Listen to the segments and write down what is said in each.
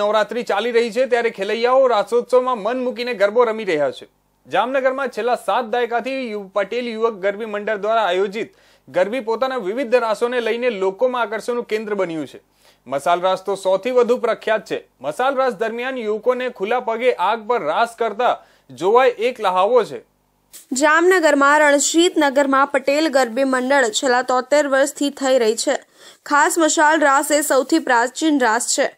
નવરાત્રી ચાલી રહી છે ત્યારે ખેલૈયાઓ રાસોત્સવમાં મન મૂકીને ગરબો રમી રહ્યા છે જામનગરમાં છેલ્લા સાત દાયકાથી પટેલ યુવક ગરબી મંડળ દ્વારા આયોજિત ગરબી પોતાના વિવિધ રાસોને લઈને લોકોમાં આકર્ષણનું કેન્દ્ર બન્યું છે મસાલ રાસ તો સૌથી વધુ પ્રખ્યાત છે મસાલ રાસ દરમિયાન યુવકોને ખુલ્લા પગે આગ પર રાસ કરતા જોવાય એક લહાવો છે જામનગરમાં રણજીતનગરમાં પટેલ ગરબી મંડળ છેલ્લા તોતેર વર્ષથી થઈ રહી છે ખાસ મશાલ રાસ એ સૌથી પ્રાચીન રાસ છે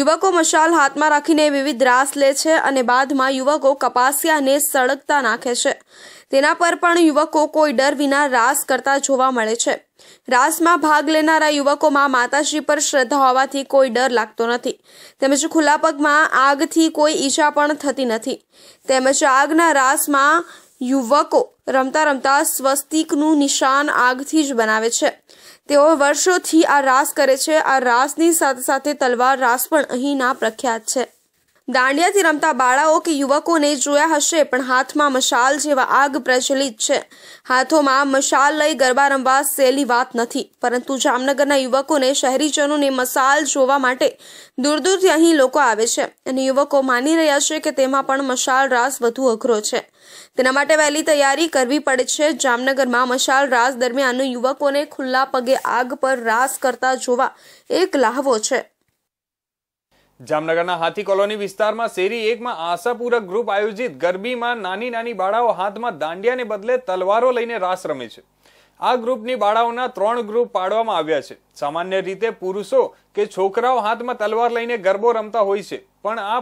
યુવકો મશાલ હાથમાં રાખીને વિવિધ રાસ લે છે અને બાદમાં યુવકો કપાસિયાને સળગતા નાખે છે તેના પર પણ યુવકો કોઈ ડર વિના રાસ કરતા જોવા મળે છે રાસમાં ભાગ લેનારા યુવકોમાં માતાજી પર શ્રદ્ધા હોવાથી કોઈ ડર લાગતો નથી તેમજ ખુલ્લા પગમાં આગથી કોઈ ઈજા પણ થતી નથી તેમજ આગના રાસમાં યુવકો રમતા રમતા સ્વસ્તિકનું નિશાન આગથી જ બનાવે છે તેઓ વર્ષોથી આ રાસ કરે છે આ રાસની સાથે સાથે તલવાર રાસ પણ અહીંના પ્રખ્યાત છે દાંડિયાથી રમતા બાળાઓ કે યુવકોને જોયા હશે પણ હાથમાં મશાલ જેવા આગ પ્રચલિત છે હાથોમાં મશાલ લઈ ગરબા રમવા સહેલી વાત નથી પરંતુ જામનગરના યુવકોને શહેરીજનોને મશાલ જોવા માટે દૂર દૂરથી અહીં લોકો આવે છે અને યુવકો માની રહ્યા છે કે તેમાં પણ મશાલ રાસ વધુ અઘરો છે તેના માટે વહેલી તૈયારી કરવી પડે છે જામનગરમાં મશાલ રાસ દરમિયાન યુવકોને ખુલ્લા પગે આગ પર રાસ કરતા જોવા એક લાહવો છે જામનગરના હાથી કોલોની વિસ્તારમાં શેરી એકમાં આશાપૂરક ગ્રુપ આયોજિત ગરબીમાં નાની નાની બાળાઓ હાથમાં દાંડિયાને બદલે તલવારો લઈને રાસ રમે છે આ ગ્રુપની બાળાઓના ત્રણ ગ્રુપ પાડવામાં આવ્યા છે સામાન્ય રીતે પુરુષો કે છોકરાઓ હાથમાં તલવાર લઈને ગરબો રમતા હોય છે પણ આ